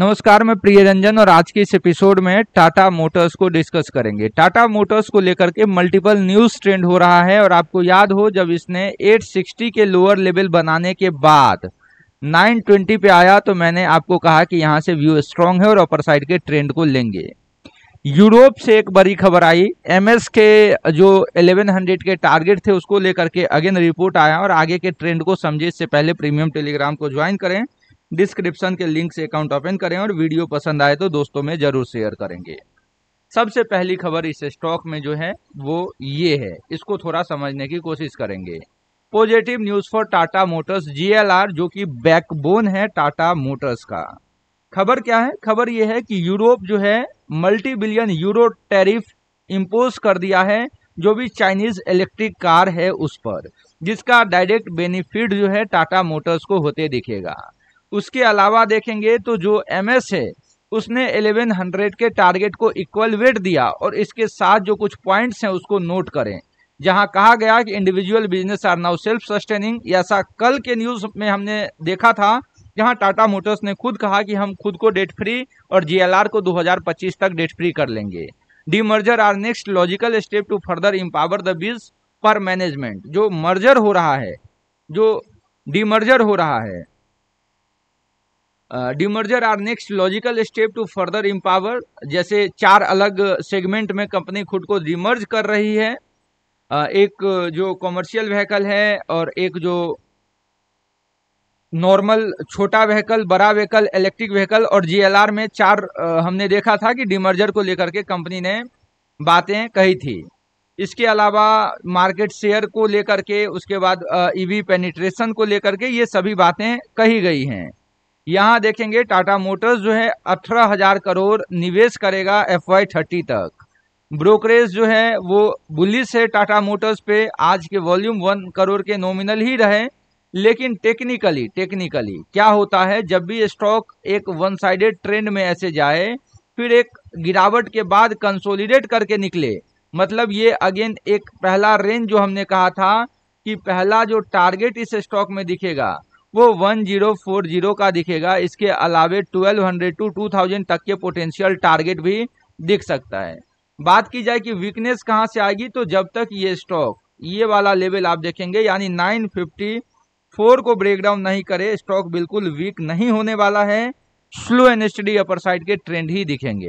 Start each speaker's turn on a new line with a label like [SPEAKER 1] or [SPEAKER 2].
[SPEAKER 1] नमस्कार मैं प्रिय रंजन और आज के इस एपिसोड में टाटा मोटर्स को डिस्कस करेंगे टाटा मोटर्स को लेकर के मल्टीपल न्यूज ट्रेंड हो रहा है और आपको याद हो जब इसने 860 के लोअर लेवल बनाने के बाद 920 पे आया तो मैंने आपको कहा कि यहाँ से व्यू स्ट्रांग है और अपर साइड के ट्रेंड को लेंगे यूरोप से एक बड़ी खबर आई एम के जो 1100 के टारगेट थे उसको लेकर के अगेन रिपोर्ट आया और आगे के ट्रेंड को समझे इससे पहले प्रीमियम टेलीग्राम को ज्वाइन करें डिस्क्रिप्शन के लिंक से अकाउंट ओपन करें और वीडियो पसंद आए तो दोस्तों में ज़रूर शेयर करेंगे सबसे पहली खबर इस स्टॉक में जो है वो ये है इसको थोड़ा समझने की कोशिश करेंगे positive news for Tata motors JLR जो कि बैकबोन है टाटा मोटर्स का खबर क्या है खबर ये है कि यूरोप जो है multi billion euro tariff impose कर दिया है जो भी चाइनीज इलेक्ट्रिक कार है उस पर जिसका डायरेक्ट बेनिफिट जो है टाटा मोटर्स को होते दिखेगा उसके अलावा देखेंगे तो जो एम है उसने 1100 के टारगेट को इक्वल वेट दिया और इसके साथ जो कुछ पॉइंट्स हैं उसको नोट करें जहां कहा गया कि individual business are now self sustaining ऐसा कल के न्यूज में हमने देखा था जहां टाटा मोटर्स ने खुद कहा कि हम खुद को डेट फ्री और जीएलआर को 2025 तक डेट फ्री कर लेंगे demerger are next logical step to further empower the बिज पर मैनेजमेंट जो मर्जर हो रहा है जो डी मर्जर हो रहा है demerger are next logical step to further empower जैसे चार अलग सेगमेंट में कंपनी खुद को डिमर्ज कर रही है एक जो कॉमर्शियल व्हीकल है और एक जो नॉर्मल छोटा व्हीकल बड़ा व्हीकल इलेक्ट्रिक व्हीकल और जीएलआर में चार हमने देखा था कि डिमर्जर को लेकर के कंपनी ने बातें कही थी इसके अलावा मार्केट शेयर को लेकर के उसके बाद ईवी पेनिट्रेशन e को लेकर के ये सभी बातें कही गई हैं यहाँ देखेंगे टाटा मोटर्स जो है अठारह हजार करोड़ निवेश करेगा एफ वाई थर्टी तक ब्रोकरेज जो है वो बुलिस है टाटा मोटर्स पे आज के वॉल्यूम वन करोड़ के नॉमिनल ही रहे लेकिन टेक्निकली टेक्निकली क्या होता है जब भी स्टॉक एक वन साइडेड ट्रेंड में ऐसे जाए फिर एक गिरावट के बाद कंसोलिडेट करके निकले मतलब ये अगेन एक पहला रेंज जो हमने कहा था कि पहला जो टारगेट इस स्टॉक में दिखेगा वो 1040 का दिखेगा इसके अलावे 1200 टू थाउजेंड तक के पोटेंशियल टारगेट भी दिख सकता है बात की जाए कि वीकनेस कहाँ से आएगी तो जब तक ये स्टॉक ये वाला लेवल आप देखेंगे यानी 954 को ब्रेक डाउन नहीं करे स्टॉक बिल्कुल वीक नहीं होने वाला है slow and steady upper side के ट्रेंड ही दिखेंगे